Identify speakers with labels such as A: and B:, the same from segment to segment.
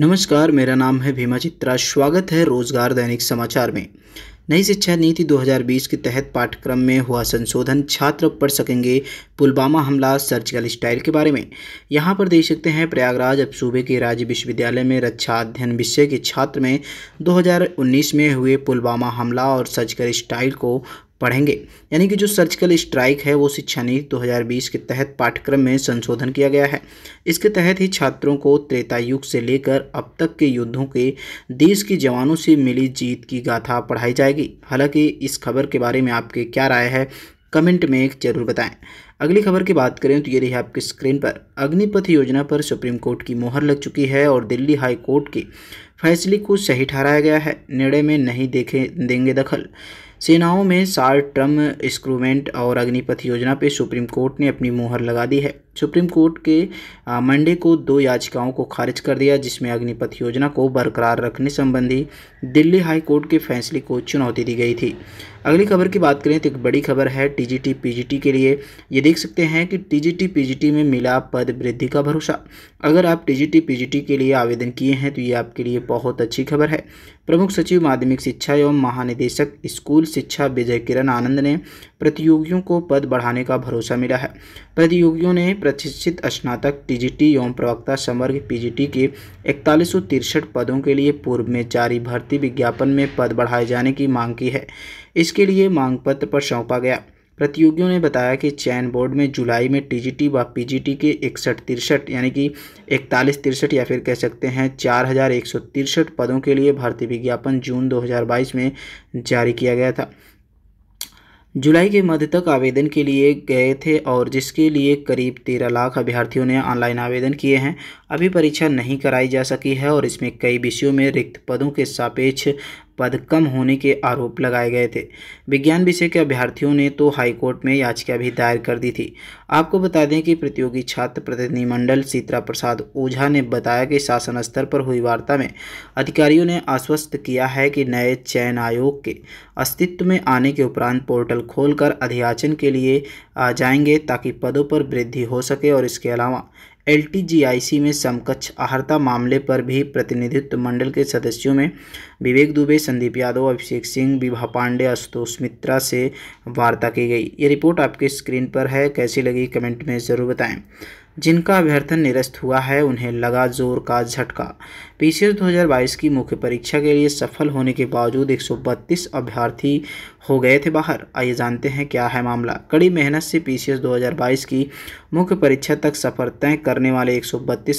A: नमस्कार मेरा नाम है भीमा चित्रा स्वागत है रोजगार दैनिक समाचार में नई शिक्षा नीति 2020 के तहत पाठ्यक्रम में हुआ संशोधन छात्र पढ़ सकेंगे पुलवामा हमला सर्जिकल स्टाइल के बारे में यहाँ पर देख सकते हैं प्रयागराज अब सूबे के राज्य विश्वविद्यालय में रक्षा अध्ययन विषय के छात्र में 2019 में हुए पुलवामा हमला और सर्जिकल स्टाइल को पढ़ेंगे यानी कि जो सर्जिकल स्ट्राइक है वो शिक्षा नीति 2020 के तहत पाठ्यक्रम में संशोधन किया गया है इसके तहत ही छात्रों को त्रेता युग से लेकर अब तक के युद्धों के देश के जवानों से मिली जीत की गाथा पढ़ाई जाएगी हालांकि इस खबर के बारे में आपके क्या राय है कमेंट में जरूर बताएं अगली खबर की बात करें तो ये रही आपकी स्क्रीन पर अग्निपथ योजना पर सुप्रीम कोर्ट की मोहर लग चुकी है और दिल्ली हाई कोर्ट के फैसले को सही ठहराया गया है निर्णय में नहीं देखे देंगे दखल सेनाओं में शार्ट टर्म इंस्क्रूमेंट और अग्निपथ योजना पे सुप्रीम कोर्ट ने अपनी मुहर लगा दी है सुप्रीम कोर्ट के मंडे को दो याचिकाओं को खारिज कर दिया जिसमें अग्निपथ योजना को बरकरार रखने संबंधी दिल्ली हाई कोर्ट के फैसले को चुनौती दी गई थी अगली खबर की बात करें तो एक बड़ी खबर है टीजीटी पीजीटी के लिए ये देख सकते हैं कि टीजीटी पीजीटी में मिला पद वृद्धि का भरोसा अगर आप टीजीटी पीजीटी के लिए आवेदन किए हैं तो ये आपके लिए बहुत अच्छी खबर है प्रमुख सचिव माध्यमिक शिक्षा एवं महानिदेशक स्कूल शिक्षा विजय किरण आनंद ने प्रतियोगियों को पद बढ़ाने का भरोसा मिला है प्रतियोगियों ने प्रशिक्षित स्नातक टीजीटी एवं प्रवक्ता संवर्ग पीजीटी के इकतालीस पदों के लिए पूर्व में जारी भर्ती विज्ञापन में पद बढ़ाए जाने की मांग की है इसके इसके लिए मांग पत्र पर सौंपा गया प्रतियोगियों ने बताया कि चयन बोर्ड में जुलाई में टीजीटी व पीजीटी के इकसठ तिरसठ यानी कि इकतालीस तिरसठ या फिर कह सकते हैं चार हज़ार एक सौ तिरसठ पदों के लिए भर्ती विज्ञापन जून 2022 में जारी किया गया था जुलाई के मध्य तक आवेदन के लिए गए थे और जिसके लिए करीब तेरह लाख अभ्यर्थियों ने ऑनलाइन आवेदन किए हैं अभी परीक्षा नहीं कराई जा सकी है और इसमें कई विषयों में रिक्त पदों के सापेक्ष पद कम होने के आरोप लगाए गए थे विज्ञान विषय के अभ्यर्थियों ने तो हाईकोर्ट में याचिका भी दायर कर दी थी आपको बता दें कि प्रतियोगी छात्र प्रतिनिधिमंडल सीतरा प्रसाद ओझा ने बताया कि शासन स्तर पर हुई वार्ता में अधिकारियों ने आश्वस्त किया है कि नए चयन आयोग के अस्तित्व में आने के उपरांत पोर्टल खोलकर अधियाचन के लिए आ जाएंगे ताकि पदों पर वृद्धि हो सके और इसके अलावा एल में समकक्ष आहरता मामले पर भी प्रतिनिधित्व मंडल के सदस्यों में विवेक दुबे संदीप यादव अभिषेक सिंह विभा पांडे आशुतोष मित्रा से वार्ता की गई ये रिपोर्ट आपके स्क्रीन पर है कैसी लगी कमेंट में ज़रूर बताएं जिनका अभ्यर्थन निरस्त हुआ है उन्हें लगा जोर का झटका पीसीएस 2022 की मुख्य परीक्षा के लिए सफल होने के बावजूद एक अभ्यर्थी हो गए थे बाहर आइए जानते हैं क्या है मामला कड़ी मेहनत से पीसीएस 2022 की मुख्य परीक्षा तक सफर तय करने वाले एक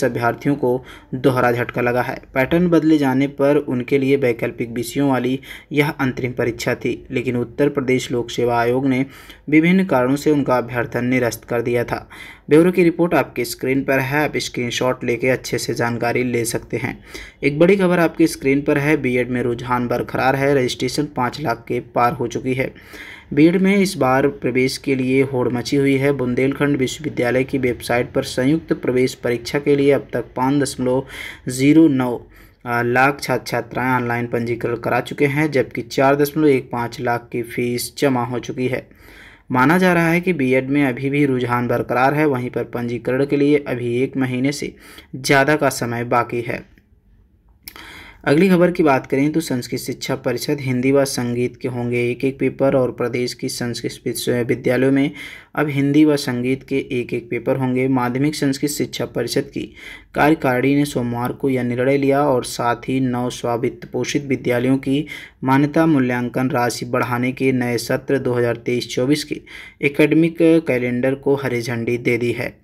A: अभ्यर्थियों को दोहरा झटका लगा है पैटर्न बदले जाने पर उनके लिए वैकल्पिक विषयों वाली यह अंतरिम परीक्षा थी लेकिन उत्तर प्रदेश लोक सेवा आयोग ने विभिन्न कारणों से उनका अभ्यर्थन निरस्त कर दिया था ब्यूरो की रिपोर्ट आपके स्क्रीन पर है आप स्क्रीनशॉट लेके अच्छे से जानकारी ले सकते हैं एक बड़ी खबर आपकी स्क्रीन पर है बीएड में रुझान बरकरार है रजिस्ट्रेशन पाँच लाख के पार हो चुकी है बीएड में इस बार प्रवेश के लिए होड़ मची हुई है बुंदेलखंड विश्वविद्यालय की वेबसाइट पर संयुक्त प्रवेश परीक्षा के लिए अब तक पाँच दशमलव जीरो नौ लाख छात्र छात्राएँ ऑनलाइन पंजीकरण करा चुके हैं जबकि चार दशमलव एक पाँच लाख की फीस जमा हो चुकी है माना जा रहा है कि बीएड में अभी भी रुझान बरकरार है वहीं पर पंजीकरण के लिए अभी एक महीने से ज़्यादा का समय बाकी है अगली खबर की बात करें तो संस्कृत शिक्षा परिषद हिंदी व संगीत के होंगे एक एक पेपर और प्रदेश की संस्कृत विश्वविद्यालयों में अब हिंदी व संगीत के एक एक पेपर होंगे माध्यमिक संस्कृत शिक्षा परिषद की कार्यकारिणी ने सोमवार को यह निर्णय लिया और साथ ही नौ स्वावित्त पोषित विद्यालयों की मान्यता मूल्यांकन राशि बढ़ाने के नए सत्र दो हज़ार के एकेडमिक कैलेंडर को हरी झंडी दे दी है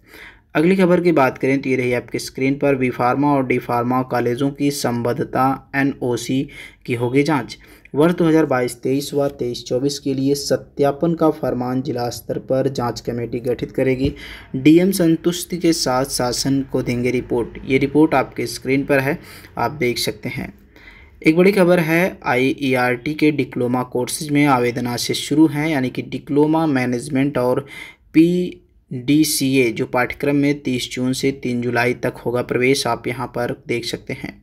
A: अगली खबर की बात करें तो ये रही आपकी स्क्रीन पर वी फार्मा और डी फार्मा कॉलेजों की संबद्धता एनओसी की होगी जांच वर्ष 2022 तेईस व तेईस चौबीस के लिए सत्यापन का फरमान जिला स्तर पर जांच कमेटी गठित करेगी डीएम संतुष्टि के साथ शासन को देंगे रिपोर्ट ये रिपोर्ट आपके स्क्रीन पर है आप देख सकते हैं एक बड़ी खबर है आईईआरटी e के डिप्लोमा कोर्सेज में आवेदन आज से शुरू हैं यानी कि डिप्लोमा मैनेजमेंट और पी डी सी ए जो पाठ्यक्रम में 30 जून से 3 जुलाई तक होगा प्रवेश आप यहाँ पर देख सकते हैं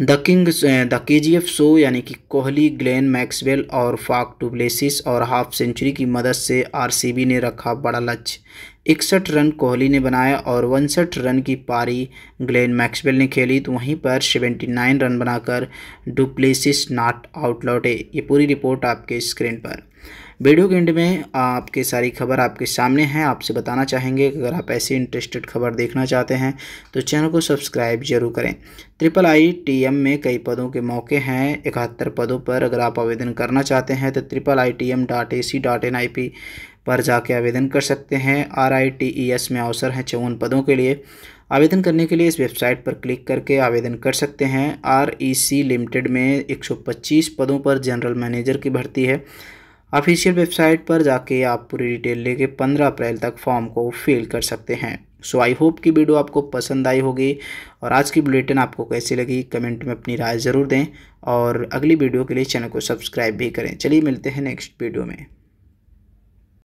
A: द किंग द के जी एफ शो यानी कि कोहली ग्लेन मैक्सवेल और फाक टूबलेसिस और हाफ सेंचुरी की मदद से आरसीबी ने रखा बड़ा लक्ष्य इकसठ रन कोहली ने बनाया और उनसठ रन की पारी ग्लेन मैक्सवेल ने खेली तो वहीं पर 79 रन बनाकर डुप्लेसिस नॉट आउट लौटे ये पूरी रिपोर्ट आपके स्क्रीन पर वीडियो के एंड में आपके सारी खबर आपके सामने हैं आपसे बताना चाहेंगे कि अगर आप ऐसी इंटरेस्टेड खबर देखना चाहते हैं तो चैनल को सब्सक्राइब जरूर करें ट्रिपल आई टी एम में कई पदों के मौके हैं इकहत्तर पदों पर अगर आप आवेदन करना चाहते हैं तो triple I T M dot A C dot N I P पर जाके आवेदन कर सकते हैं R I T E S में अवसर हैं चौवन पदों के लिए आवेदन करने के लिए इस वेबसाइट पर क्लिक करके आवेदन कर सकते हैं आर ई सी लिमिटेड में एक सौ पच्चीस पदों पर जनरल मैनेजर की भर्ती है ऑफिशियल वेबसाइट पर जाके आप पूरी डिटेल लेके 15 अप्रैल तक फॉर्म को फिल कर सकते हैं सो आई होप कि वीडियो आपको पसंद आई होगी और आज की बुलेटिन आपको कैसी लगी कमेंट में अपनी राय ज़रूर दें और अगली वीडियो के लिए चैनल को सब्सक्राइब भी करें चलिए मिलते हैं नेक्स्ट वीडियो में